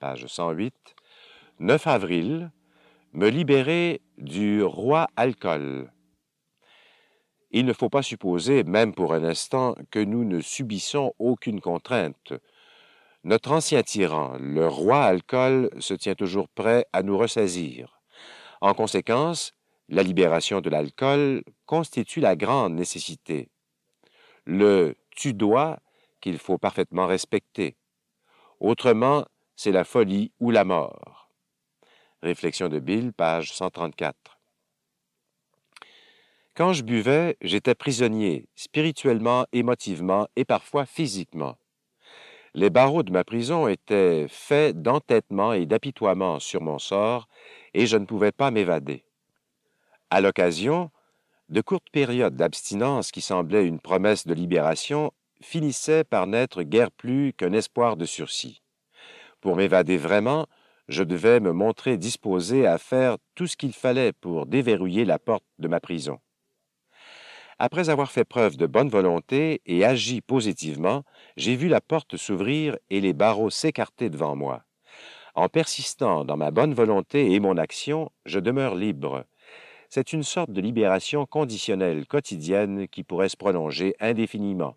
page 108, 9 avril, me libérer du roi alcool. Il ne faut pas supposer, même pour un instant, que nous ne subissons aucune contrainte. Notre ancien tyran, le roi alcool, se tient toujours prêt à nous ressaisir. En conséquence, la libération de l'alcool constitue la grande nécessité. Le tu dois qu'il faut parfaitement respecter. Autrement, c'est la folie ou la mort. Réflexion de Bill, page 134. Quand je buvais, j'étais prisonnier, spirituellement, émotivement et parfois physiquement. Les barreaux de ma prison étaient faits d'entêtement et d'apitoiement sur mon sort, et je ne pouvais pas m'évader. À l'occasion, de courtes périodes d'abstinence qui semblaient une promesse de libération finissaient par n'être guère plus qu'un espoir de sursis. Pour m'évader vraiment, je devais me montrer disposé à faire tout ce qu'il fallait pour déverrouiller la porte de ma prison. Après avoir fait preuve de bonne volonté et agi positivement, j'ai vu la porte s'ouvrir et les barreaux s'écarter devant moi. En persistant dans ma bonne volonté et mon action, je demeure libre. C'est une sorte de libération conditionnelle quotidienne qui pourrait se prolonger indéfiniment.